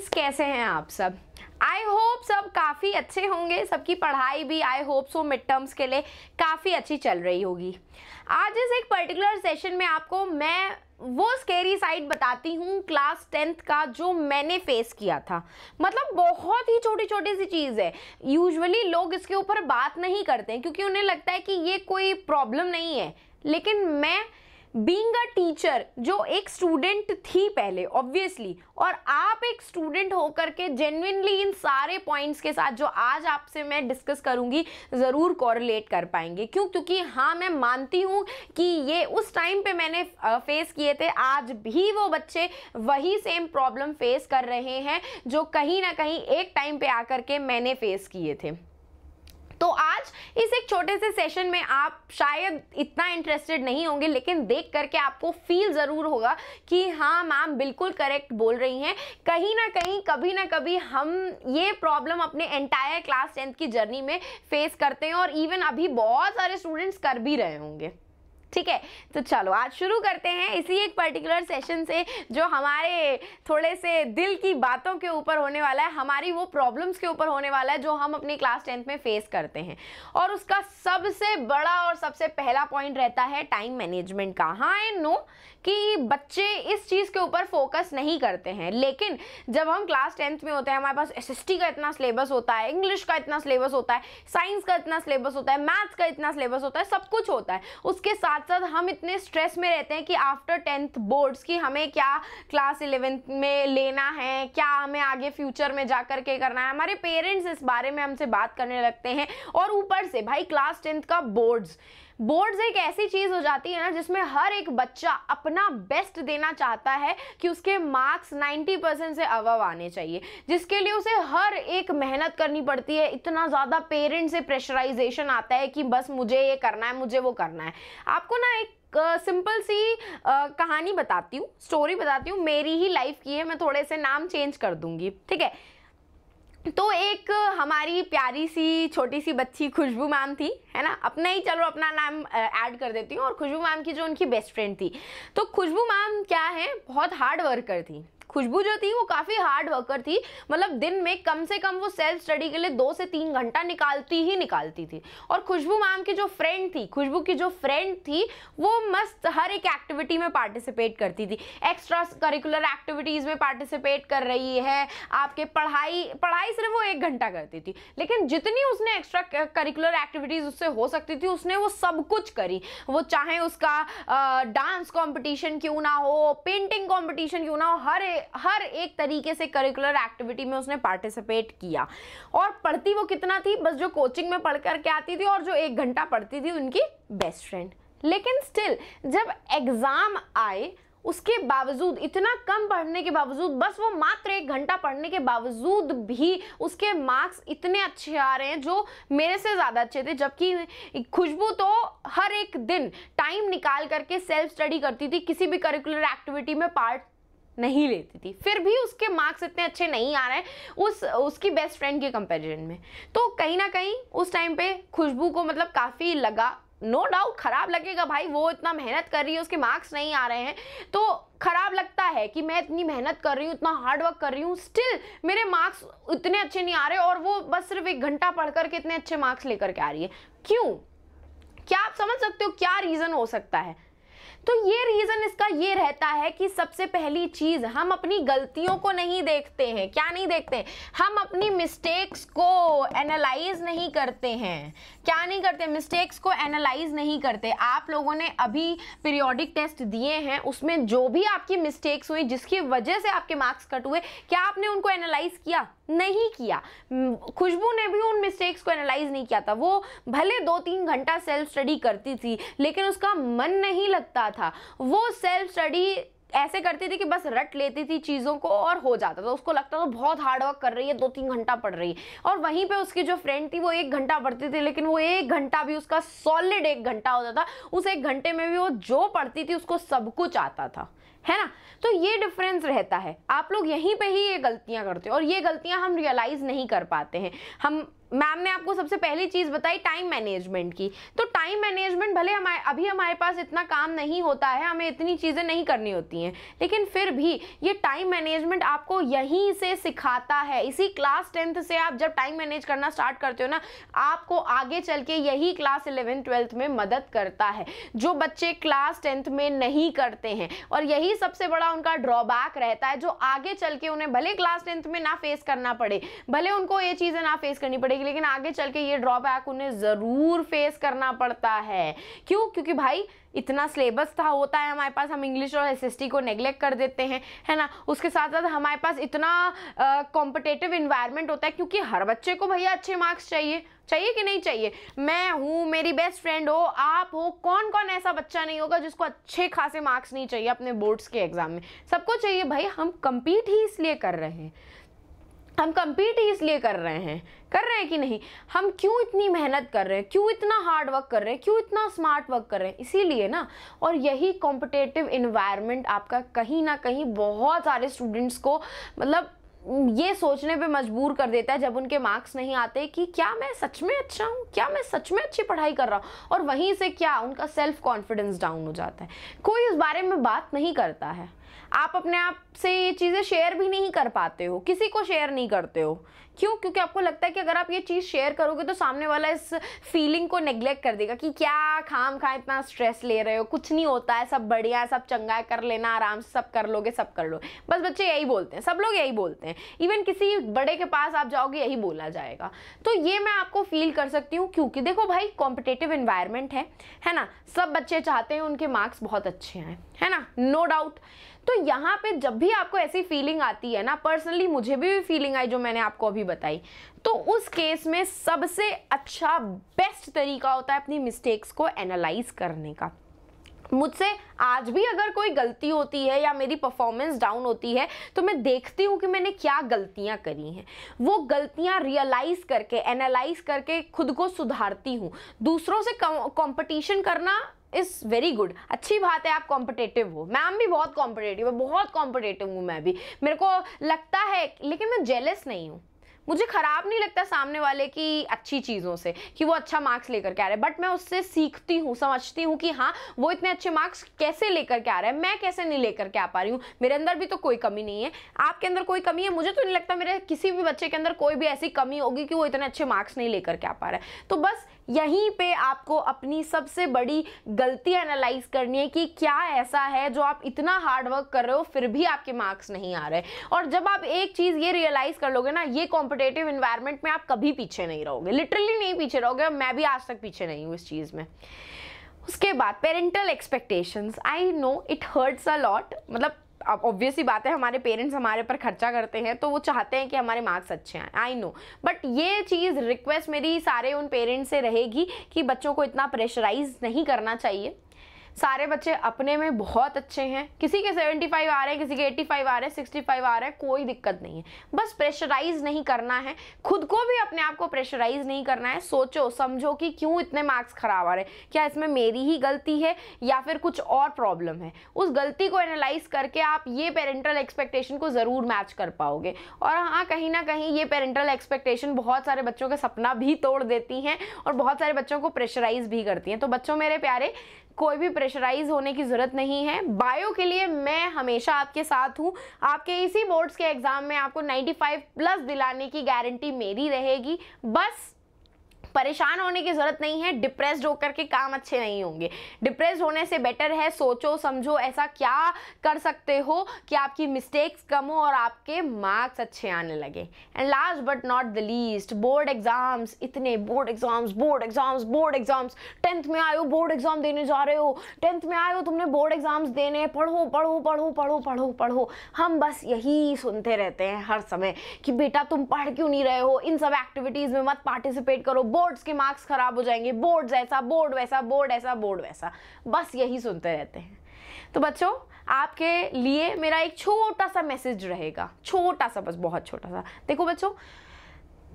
friends कैसे हैं आप सब आई होप सब काफ़ी अच्छे होंगे सबकी पढ़ाई भी I hope so mid terms के लिए काफ़ी अच्छी चल रही होगी आज इस एक पर्टिकुलर सेशन में आपको मैं वो स्केरी साइड बताती हूँ क्लास टेंथ का जो मैंने फेस किया था मतलब बहुत ही छोटी छोटी सी चीज़ है यूजुअली लोग इसके ऊपर बात नहीं करते क्योंकि उन्हें लगता है कि ये कोई प्रॉब्लम नहीं है लेकिन मैं बींग अ टीचर जो एक स्टूडेंट थी पहले ऑब्वियसली और आप एक स्टूडेंट होकर के जेन्यनली इन सारे पॉइंट्स के साथ जो आज आपसे मैं डिस्कस करूंगी ज़रूर कॉरिलेट कर पाएंगे क्यों क्योंकि हाँ मैं मानती हूँ कि ये उस टाइम पे मैंने फेस किए थे आज भी वो बच्चे वही सेम प्रॉब्लम फेस कर रहे हैं जो कहीं ना कहीं एक टाइम पे आकर के मैंने फेस किए थे तो आज इस एक छोटे से सेशन में आप शायद इतना इंटरेस्टेड नहीं होंगे लेकिन देख करके आपको फील ज़रूर होगा कि हाँ मैम बिल्कुल करेक्ट बोल रही हैं कहीं ना कहीं कभी ना कभी हम ये प्रॉब्लम अपने एंटायर क्लास टेंथ की जर्नी में फेस करते हैं और इवन अभी बहुत सारे स्टूडेंट्स कर भी रहे होंगे ठीक है तो चलो आज शुरू करते हैं इसी एक पर्टिकुलर सेशन से जो हमारे थोड़े से दिल की बातों के ऊपर होने वाला है हमारी वो प्रॉब्लम्स के ऊपर होने वाला है जो हम अपनी क्लास टेंथ में फेस करते हैं और उसका सबसे बड़ा और सबसे पहला पॉइंट रहता है टाइम मैनेजमेंट का हाँ एंड नो कि बच्चे इस चीज़ के ऊपर फोकस नहीं करते हैं लेकिन जब हम क्लास टेंथ में होते हैं हमारे पास एस का इतना सिलेबस होता है इंग्लिश का इतना सिलेबस होता है साइंस का इतना सिलेबस होता है मैथ्स का इतना सिलेबस होता है सब कुछ होता है उसके साथ साथ साथ हम इतने स्ट्रेस में रहते हैं कि आफ्टर टेंथ बोर्ड्स की हमें क्या क्लास इलेवेंथ में लेना है क्या हमें आगे फ्यूचर में जा कर के करना है हमारे पेरेंट्स इस बारे में हमसे बात करने लगते हैं और ऊपर से भाई क्लास टेंथ का बोर्ड्स बोर्ड्स एक ऐसी चीज़ हो जाती है ना जिसमें हर एक बच्चा अपना बेस्ट देना चाहता है कि उसके मार्क्स 90 परसेंट से अवव आने चाहिए जिसके लिए उसे हर एक मेहनत करनी पड़ती है इतना ज़्यादा पेरेंट्स से प्रेशराइजेशन आता है कि बस मुझे ये करना है मुझे वो करना है आपको ना एक सिंपल uh, सी uh, कहानी बताती हूँ स्टोरी बताती हूँ मेरी ही लाइफ की है मैं थोड़े से नाम चेंज कर दूंगी ठीक है तो एक हमारी प्यारी सी छोटी सी बच्ची खुशबू मैम थी है ना अपना ही चलो अपना नाम ऐड कर देती हूँ और खुशबू मैम की जो उनकी बेस्ट फ्रेंड थी तो खुशबू मैम क्या है बहुत हार्ड वर्कर थी खुशबू जो थी वो काफ़ी हार्ड वर्कर थी मतलब दिन में कम से कम वो सेल्फ स्टडी के लिए दो से तीन घंटा निकालती ही निकालती थी और खुशबू मैम की जो फ्रेंड थी खुशबू की जो फ्रेंड थी वो मस्त हर एक एक्टिविटी में पार्टिसिपेट करती थी एक्स्ट्रा करिकुलर एक्टिविटीज़ में पार्टिसिपेट कर रही है आपके पढ़ाई पढ़ाई सिर्फ वो एक घंटा करती थी लेकिन जितनी उसने एक्स्ट्रा करिकुलर एक्टिविटीज़ उससे हो सकती थी उसने वो सब कुछ करी वो चाहे उसका डांस कॉम्पिटिशन क्यों ना हो पेंटिंग कॉम्पिटिशन क्यों ना हो हर हर एक तरीके से करिकुलर एक्टिविटी में उसने पार्टिसिपेट किया और पढ़ती वो कितना थी बस जो कोचिंग में पढ़ करके आती थी और जो एक घंटा पढ़ती थी उनकी बेस्ट फ्रेंड लेकिन स्टिल जब एग्ज़ाम आए उसके बावजूद इतना कम पढ़ने के बावजूद बस वो मात्र एक घंटा पढ़ने के बावजूद भी उसके मार्क्स इतने अच्छे आ रहे हैं जो मेरे से ज़्यादा अच्छे थे जबकि खुशबू तो हर एक दिन टाइम निकाल करके सेल्फ स्टडी करती थी किसी भी करिकुलर एक्टिविटी में पार्ट नहीं लेती थी फिर भी उसके मार्क्स इतने अच्छे नहीं आ रहे उस उसकी बेस्ट फ्रेंड के कंपेरिजन में तो कहीं ना कहीं उस टाइम पे खुशबू को मतलब काफ़ी लगा नो डाउट खराब लगेगा भाई वो इतना मेहनत कर रही है उसके मार्क्स नहीं आ रहे हैं तो खराब लगता है कि मैं इतनी मेहनत कर रही हूँ इतना हार्ड वर्क कर रही हूँ स्टिल मेरे मार्क्स इतने अच्छे नहीं आ रहे और वो बस सिर्फ एक घंटा पढ़ करके इतने अच्छे मार्क्स लेकर के आ रही है क्यों क्या आप समझ सकते हो क्या रीज़न हो सकता है तो ये रीज़न इसका ये रहता है कि सबसे पहली चीज़ हम अपनी गलतियों को नहीं देखते हैं क्या नहीं देखते हम अपनी मिस्टेक्स को एनालाइज नहीं करते हैं क्या नहीं करते मिस्टेक्स को एनालाइज नहीं करते आप लोगों ने अभी पीरियोडिक टेस्ट दिए हैं उसमें जो भी आपकी मिस्टेक्स हुई जिसकी वजह से आपके मार्क्स कट हुए क्या आपने उनको एनालाइज किया नहीं किया हम्म, खुशबू ने भी उन मिस्टेक्स को एनालाइज नहीं किया था वो भले दो तीन घंटा सेल्फ स्टडी करती थी लेकिन उसका मन नहीं लगता था वो सेल्फ स्टडी ऐसे करती थी कि बस रट लेती थी चीज़ों को और हो जाता था उसको लगता था बहुत हार्ड वर्क कर रही है दो तीन घंटा पढ़ रही है और वहीं पे उसकी जो फ्रेंड थी वो एक घंटा पढ़ती थी लेकिन वो एक घंटा भी उसका सॉलिड एक घंटा होता था उस एक घंटे में भी वो जो पढ़ती थी उसको सब कुछ आता था है ना तो ये डिफरेंस रहता है आप लोग यहीं पे ही ये गलतियां करते हो और ये गलतियां हम रियलाइज़ नहीं कर पाते हैं हम मैम ने आपको सबसे पहली चीज़ बताई टाइम मैनेजमेंट की तो टाइम मैनेजमेंट भले हमारे अभी हमारे पास इतना काम नहीं होता है हमें इतनी चीज़ें नहीं करनी होती हैं लेकिन फिर भी ये टाइम मैनेजमेंट आपको यहीं से सिखाता है इसी क्लास टेंथ से आप जब टाइम मैनेज करना स्टार्ट करते हो ना आपको आगे चल के यही क्लास इलेवेंथ ट्वेल्थ में मदद करता है जो बच्चे क्लास टेंथ में नहीं करते हैं और यही सबसे बड़ा उनका ड्रॉबैक रहता है जो आगे चल के उन्हें भले क्लास टेंथ में ना फेस करना पड़े भले उनको ये चीज़ें ना फेस करनी पड़े जाएगी लेकिन आगे चल के ये ड्रॉबैक उन्हें ज़रूर फेस करना पड़ता है क्यों क्योंकि भाई इतना सिलेबस था होता है हमारे पास हम इंग्लिश और एस को नेग्लेक्ट कर देते हैं है ना उसके साथ साथ हमारे पास इतना कॉम्पिटेटिव इन्वायरमेंट होता है क्योंकि हर बच्चे को भैया अच्छे मार्क्स चाहिए चाहिए कि नहीं चाहिए मैं हूँ मेरी बेस्ट फ्रेंड हो आप हो कौन कौन ऐसा बच्चा नहीं होगा जिसको अच्छे खासे मार्क्स नहीं चाहिए अपने बोर्ड्स के एग्ज़ाम में सबको चाहिए भाई हम कम्पीट ही इसलिए कर रहे हैं हम कम्पीट ही इसलिए कर रहे हैं कर रहे हैं कि नहीं हम क्यों इतनी मेहनत कर रहे हैं क्यों इतना हार्ड वर्क कर रहे हैं क्यों इतना स्मार्ट वर्क कर रहे हैं इसीलिए ना और यही कॉम्पिटेटिव इन्वायरमेंट आपका कहीं ना कहीं बहुत सारे स्टूडेंट्स को मतलब ये सोचने पे मजबूर कर देता है जब उनके मार्क्स नहीं आते कि क्या मैं सच में अच्छा हूँ क्या मैं सच में अच्छी पढ़ाई कर रहा हूँ और वहीं से क्या उनका सेल्फ कॉन्फिडेंस डाउन हो जाता है कोई उस बारे में बात नहीं करता है आप अपने आप से ये चीज़ें शेयर भी नहीं कर पाते हो किसी को शेयर नहीं करते हो क्यों क्योंकि आपको लगता है कि अगर आप ये चीज़ शेयर करोगे तो सामने वाला इस फीलिंग को नेग्लेक्ट कर देगा कि क्या खाम खा इतना स्ट्रेस ले रहे हो कुछ नहीं होता है सब बढ़िया है सब चंगा है कर लेना आराम से सब कर लोगे सब कर लो बस बच्चे यही बोलते हैं सब लोग यही बोलते हैं इवन किसी बड़े के पास आप जाओगे यही बोला जाएगा तो ये मैं आपको फील कर सकती हूँ क्योंकि देखो भाई कॉम्पिटेटिव इन्वायरमेंट है है ना सब बच्चे चाहते हैं उनके मार्क्स बहुत अच्छे आए है ना नो डाउट तो यहाँ पे जब भी आपको ऐसी फीलिंग आती है ना पर्सनली मुझे भी फीलिंग आई जो मैंने आपको अभी बताई तो उस केस में सबसे अच्छा बेस्ट तरीका होता है अपनी मिस्टेक्स को एनालाइज करने का मुझसे आज भी अगर कोई गलती होती है या मेरी परफॉर्मेंस डाउन होती है तो मैं देखती हूँ कि मैंने क्या गलतियाँ करी हैं वो गलतियाँ रियलाइज़ करके एनालाइज करके खुद को सुधारती हूँ दूसरों से कंपटीशन करना इज़ वेरी गुड अच्छी बात है आप कॉम्पिटेटिव हो मैम भी बहुत कॉम्पिटेटिव है बहुत कॉम्पिटेटिव हूँ मैं भी मेरे को लगता है लेकिन मैं जेलस नहीं हूँ मुझे ख़राब नहीं लगता सामने वाले की अच्छी चीज़ों से कि वो अच्छा मार्क्स लेकर के आ रहा है बट मैं उससे सीखती हूँ समझती हूँ कि हाँ वो इतने अच्छे मार्क्स कैसे लेकर के आ रहा है मैं कैसे नहीं लेकर के आ पा रही हूँ मेरे अंदर भी तो कोई कमी नहीं है आपके अंदर कोई कमी है मुझे तो नहीं लगता मेरे किसी भी बच्चे के अंदर कोई भी ऐसी कमी होगी कि वो इतने अच्छे मार्क्स नहीं लेकर के आ पा रहा है तो बस यहीं पे आपको अपनी सबसे बड़ी गलती एनालाइज करनी है कि क्या ऐसा है जो आप इतना हार्डवर्क कर रहे हो फिर भी आपके मार्क्स नहीं आ रहे और जब आप एक चीज़ ये रियलाइज कर लोगे ना ये कॉम्पिटेटिव इन्वायरमेंट में आप कभी पीछे नहीं रहोगे लिटरली नहीं पीछे रहोगे मैं भी आज तक पीछे नहीं हूँ इस चीज़ में उसके बाद parental expectations I know it hurts a lot मतलब अब ऑब्वियसली बात है हमारे पेरेंट्स हमारे पर खर्चा करते हैं तो वो चाहते हैं कि हमारे मार्क्स अच्छे आए आई नो बट ये चीज़ रिक्वेस्ट मेरी सारे उन पेरेंट्स से रहेगी कि बच्चों को इतना प्रेशराइज नहीं करना चाहिए सारे बच्चे अपने में बहुत अच्छे हैं किसी के 75 आ रहे हैं किसी के 85 आ रहे हैं 65 आ रहे हैं कोई दिक्कत नहीं है बस प्रेशराइज नहीं करना है खुद को भी अपने आप को प्रेशराइज नहीं करना है सोचो समझो कि क्यों इतने मार्क्स खराब आ रहे हैं क्या इसमें मेरी ही गलती है या फिर कुछ और प्रॉब्लम है उस गलती को एनालाइज करके आप ये पेरेंटल एक्सपेक्टेशन को ज़रूर मैच कर पाओगे और हाँ कहीं ना कहीं ये पेरेंटल एक्सपेक्टेशन बहुत सारे बच्चों का सपना भी तोड़ देती हैं और बहुत सारे बच्चों को प्रेशराइज भी करती हैं तो बच्चों मेरे प्यारे कोई भी प्रेशराइज होने की ज़रूरत नहीं है बायो के लिए मैं हमेशा आपके साथ हूँ आपके इसी बोर्ड्स के एग्ज़ाम में आपको 95 प्लस दिलाने की गारंटी मेरी रहेगी बस परेशान होने की ज़रूरत नहीं है डिप्रेस्ड होकर के काम अच्छे नहीं होंगे डिप्रेस्ड होने से बेटर है सोचो समझो ऐसा क्या कर सकते हो कि आपकी मिस्टेक्स कम हो और आपके मार्क्स अच्छे आने लगे and last but not the least board exams इतने board exams board exams board exams tenth में आयो बोर्ड एग्जाम देने जा रहे हो टेंथ में आयो तुमने बोर्ड एग्जाम्स देने पढ़ो पढ़ो पढ़ो पढ़ो पढ़ो पढ़ो हम बस यही सुनते रहते हैं हर समय कि बेटा तुम पढ़ क्यों नहीं रहे हो इन सब एक्टिविटीज़ में मत पार्टिसिपेट करो बोर्ड्स के मार्क्स खराब हो जाएंगे बोर्ड्स ऐसा बोर्ड वैसा बोर्ड ऐसा बोर्ड वैसा बस यही सुनते रहते हैं तो बच्चों आपके लिए मेरा एक छोटा सा मैसेज रहेगा छोटा सा बस बहुत छोटा सा देखो बच्चों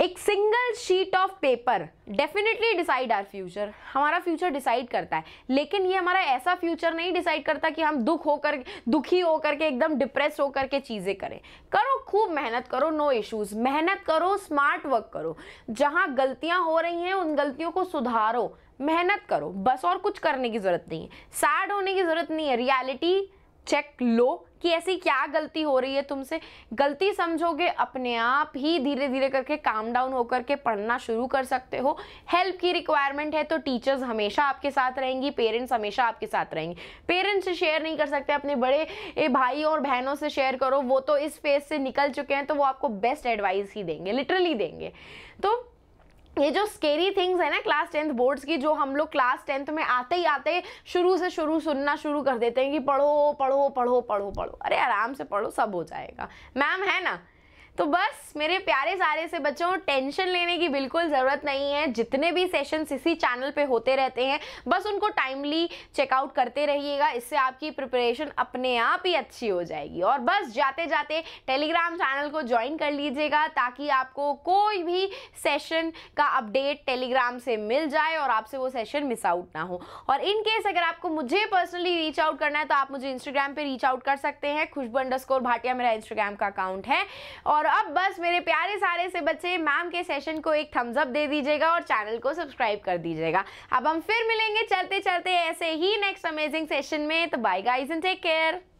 एक single sheet of paper definitely decide our future हमारा फ्यूचर डिसाइड करता है लेकिन ये हमारा ऐसा फ्यूचर नहीं डिसाइड करता कि हम दुख होकर दुखी होकर के एकदम डिप्रेस होकर के चीज़ें करें करो खूब मेहनत करो नो इश्यूज मेहनत करो स्मार्ट वर्क करो जहाँ गलतियाँ हो रही हैं उन गलतियों को सुधारो मेहनत करो बस और कुछ करने की ज़रूरत नहीं है सैड होने की ज़रूरत नहीं है रियलिटी चेक लो कि ऐसी क्या गलती हो रही है तुमसे गलती समझोगे अपने आप ही धीरे धीरे करके काम डाउन होकर के पढ़ना शुरू कर सकते हो हेल्प की रिक्वायरमेंट है तो टीचर्स हमेशा आपके साथ रहेंगी पेरेंट्स हमेशा आपके साथ रहेंगे पेरेंट्स से शेयर नहीं कर सकते अपने बड़े भाई और बहनों से शेयर करो वो तो इस फेज से निकल चुके हैं तो वो आपको बेस्ट एडवाइस ही देंगे लिटरली देंगे तो ये जो स्केरी थिंग्स है ना क्लास टेंथ बोर्ड्स की जो हम लोग क्लास टेंथ में आते ही आते शुरू से शुरू सुनना शुरू कर देते हैं कि पढ़ो पढ़ो पढ़ो पढ़ो पढ़ो अरे आराम से पढ़ो सब हो जाएगा मैम है ना तो बस मेरे प्यारे सारे से बच्चों टेंशन लेने की बिल्कुल ज़रूरत नहीं है जितने भी सेशंस इसी चैनल पे होते रहते हैं बस उनको टाइमली चेकआउट करते रहिएगा इससे आपकी प्रिपरेशन अपने आप ही अच्छी हो जाएगी और बस जाते जाते टेलीग्राम चैनल को ज्वाइन कर लीजिएगा ताकि आपको कोई भी सेशन का अपडेट टेलीग्राम से मिल जाए और आपसे वो सेशन मिस आउट ना हो और इन केस अगर आपको मुझे पर्सनली रीच आउट करना है तो आप मुझे इंस्टाग्राम पर रीच आउट कर सकते हैं खुशबू अंडर भाटिया मेरा इंस्टाग्राम का अकाउंट है और और अब बस मेरे प्यारे सारे से बच्चे मैम के सेशन को एक थम्स अप दे दीजिएगा और चैनल को सब्सक्राइब कर दीजिएगा अब हम फिर मिलेंगे चलते चलते ऐसे ही नेक्स्ट अमेजिंग सेशन में तो bye guys and take care